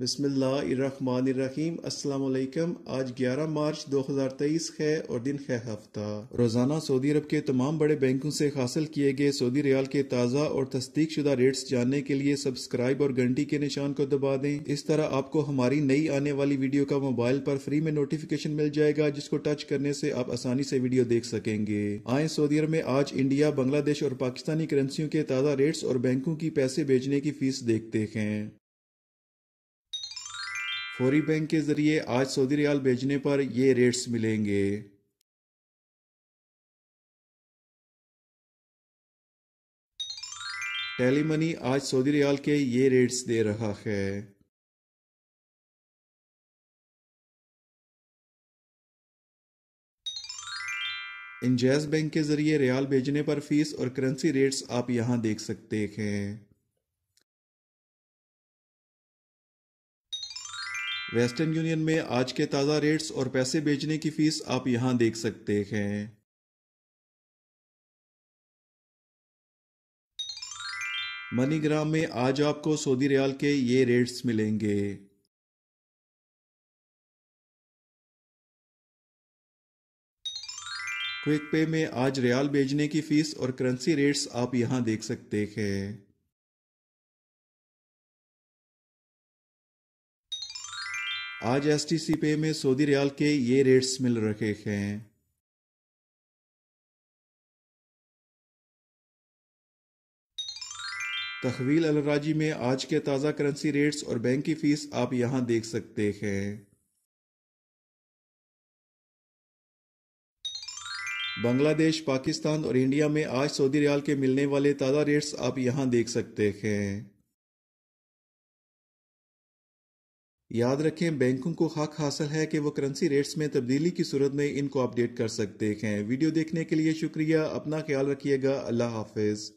बिस्मिल्लाम अल्लाम आज 11 मार्च 2023 है और दिन है हफ्ता रोजाना सऊदी अरब के तमाम बड़े बैंकों से हासिल किए गए सऊदी रियाल के ताज़ा और तस्दीक शुदा रेट्स जानने के लिए सब्सक्राइब और घंटी के निशान को दबा दें इस तरह आपको हमारी नई आने वाली वीडियो का मोबाइल पर फ्री में नोटिफिकेशन मिल जाएगा जिसको टच करने से आप आसानी से वीडियो देख सकेंगे आए सऊदी अरब में आज इंडिया बांग्लादेश और पाकिस्तानी करेंसियों के ताज़ा रेट्स और बैंकों की पैसे भेजने की फीस देखते हैं फौरी बैंक के जरिए आज सऊदी रियाल भेजने पर ये रेट्स मिलेंगे टेली मनी आज सऊदी रियाल के ये रेट्स दे रहा है इंजैस बैंक के जरिए रियाल भेजने पर फीस और करेंसी रेट्स आप यहां देख सकते हैं वेस्टर्न यूनियन में आज के ताज़ा रेट्स और पैसे बेचने की फीस आप यहां देख सकते हैं मनीग्राम में आज आपको सऊदी रियाल के ये रेट्स मिलेंगे क्विक पे में आज रियाल बेचने की फीस और करेंसी रेट्स आप यहां देख सकते हैं आज एस टी सी पे में सऊदी रियाल के ये रेट्स मिल रखे हैं तखवील अलराजी में आज के ताज़ा करेंसी रेट्स और बैंक की फीस आप यहां देख सकते हैं बांग्लादेश पाकिस्तान और इंडिया में आज सऊदी रियाल के मिलने वाले ताज़ा रेट्स आप यहां देख सकते हैं याद रखें बैंकों को हक हासिल है कि वो करेंसी रेट्स में तब्दीली की सूरत में इनको अपडेट कर सकते हैं वीडियो देखने के लिए शुक्रिया अपना ख्याल रखिएगा अल्लाह हाफिज़